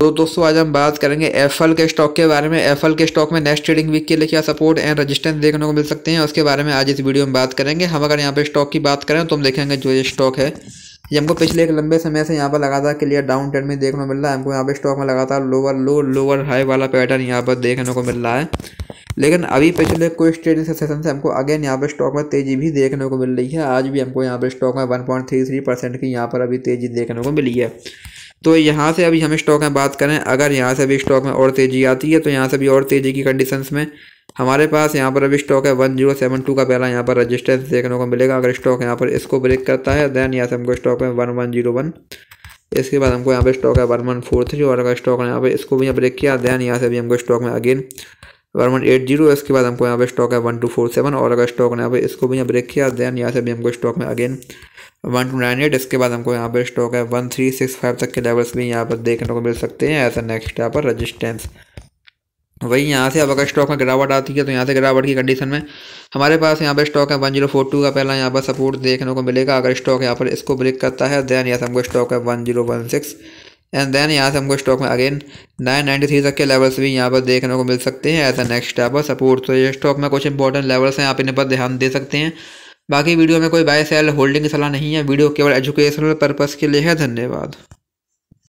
तो दोस्तों आज हम बात करेंगे एफएल के स्टॉक के बारे में एफएल के स्टॉक में नेक्स्ट ट्रेडिंग वीक के लिए क्या सपोर्ट एंड रेजिस्टेंस देखने को मिल सकते हैं उसके बारे में आज इस वीडियो में बात करेंगे हम अगर यहाँ पे स्टॉक की बात करें तो हम देखेंगे जो ये स्टॉक है ये हमको पिछले एक लंबे समय से यहाँ पर लगातार क्लियर डाउन ट्रेंड में देखने को मिल रहा है हमको यहाँ पे स्टॉक में लगातार लोअर लो लोअर हाई वाला पैटर्न यहाँ पर देखने को मिल रहा है लेकिन अभी पिछले कुछ ट्रेडिंग सेशन से हमको अगेन यहाँ पर स्टॉक में तेज़ी भी देखने को मिल रही है आज भी हमको यहाँ पर स्टॉक में थ्री परसेंट की यहाँ पर अभी तेज़ी देखने को मिली है तो यहाँ से अभी हम स्टॉक में बात करें अगर यहाँ से अभी स्टॉक में और तेज़ी आती है तो यहाँ से भी और तेज़ी की कंडीशंस में हमारे पास यहाँ पर अभी स्टॉक है वन जीरो सेवन टू का पहला यहाँ पर रजिस्टेंस देखने को मिलेगा अगर स्टॉक यहाँ पर इसको ब्रेक करता है देन यहाँ से हमको स्टॉक है वन वन जीरो वन इसके बाद हमको यहाँ पर स्टॉक है वन वन फोर थ्री और अगर स्टॉक यहाँ पर इसको भी यहाँ ब्रेक किया देन यहाँ से भी हमको स्टॉक में again one one eight zero इसके बाद हमको यहाँ पे स्टॉक है वन टू फोर सेवन और अगर स्टॉक ने यहाँ पे इसको भी यहाँ ब्रेक किया देन यहाँ से भी हमको स्टॉक में again one two nine eight इसके बाद हमको यहाँ पे स्टॉक है वन थ्री सिक्स फाइव तक के लेवल्स भी यहाँ पर देखने को मिल सकते हैं ऐसा नेक्स्ट यहाँ पर रजिस्टेंस वही यहाँ से अब अगर स्टॉक में गिरावट आती है तो यहाँ से गिरावट की कंडीशन में हमारे पास यहाँ पर स्टॉक है वन जीरो फोर टू का पहला यहाँ पर सपोर्ट देखने को मिलेगा अगर स्टॉक यहाँ पर इसको ब्रेक करता है देन यहाँ से हमको स्टॉक है one zero one six and then यहाँ से हमको स्टॉक में अगेन नाइन नाइन्टी थ्री तक के लेवल्स भी यहाँ पर देखने को मिल सकते हैं as a next type of support तो ये स्टॉक में कुछ इंपॉर्टेंट लेवल्स हैं आप इन पर ध्यान दे सकते हैं बाकी वीडियो में कोई बाय सेल होल्डिंग की सलाह नहीं है वीडियो केवल एजुकेशनल पर्पज़ के लिए है धन्यवाद